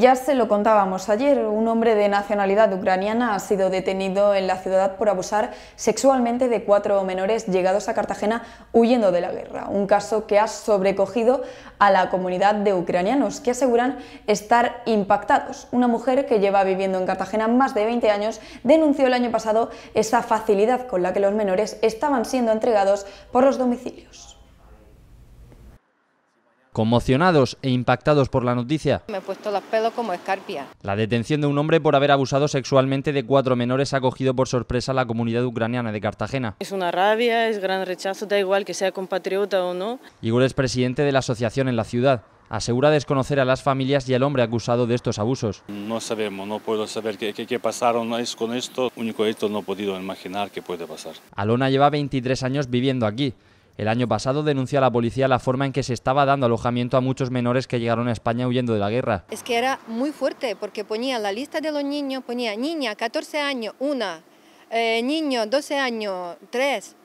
ya se lo contábamos ayer, un hombre de nacionalidad ucraniana ha sido detenido en la ciudad por abusar sexualmente de cuatro menores llegados a Cartagena huyendo de la guerra, un caso que ha sobrecogido a la comunidad de ucranianos que aseguran estar impactados. Una mujer que lleva viviendo en Cartagena más de 20 años denunció el año pasado esa facilidad con la que los menores estaban siendo entregados por los domicilios. Conmocionados e impactados por la noticia. Me he puesto los pelos como escarpia. La detención de un hombre por haber abusado sexualmente de cuatro menores ha cogido por sorpresa a la comunidad ucraniana de Cartagena. Es una rabia, es gran rechazo, da igual que sea compatriota o no. Igor es presidente de la asociación en la ciudad asegura desconocer a las familias y al hombre acusado de estos abusos. No sabemos, no puedo saber qué, qué, qué pasaron con esto, único esto no he podido imaginar qué puede pasar. Alona lleva 23 años viviendo aquí. El año pasado denunció a la policía la forma en que se estaba dando alojamiento a muchos menores que llegaron a España huyendo de la guerra. Es que era muy fuerte porque ponía la lista de los niños, ponía niña 14 años, una, eh, niño 12 años, tres,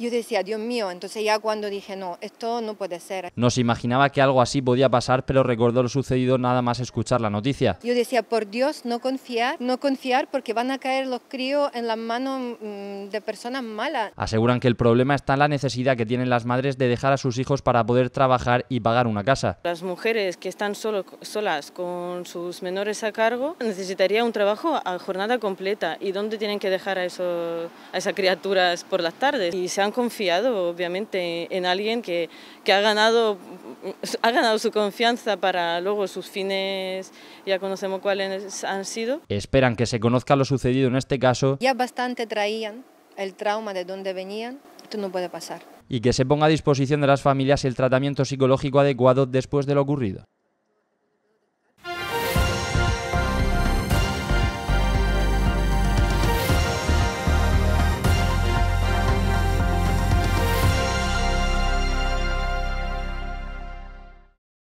yo decía, Dios mío, entonces ya cuando dije, no, esto no puede ser. No se imaginaba que algo así podía pasar, pero recordó lo sucedido nada más escuchar la noticia. Yo decía, por Dios, no confiar, no confiar porque van a caer los críos en las manos mm, de personas malas. Aseguran que el problema está en la necesidad que tienen las madres de dejar a sus hijos para poder trabajar y pagar una casa. Las mujeres que están solo, solas con sus menores a cargo necesitarían un trabajo a jornada completa. ¿Y dónde tienen que dejar a, eso, a esas criaturas por las tardes? confiado, obviamente, en alguien que, que ha, ganado, ha ganado su confianza para luego sus fines, ya conocemos cuáles han sido. Esperan que se conozca lo sucedido en este caso. Ya bastante traían el trauma de donde venían, esto no puede pasar. Y que se ponga a disposición de las familias el tratamiento psicológico adecuado después de lo ocurrido.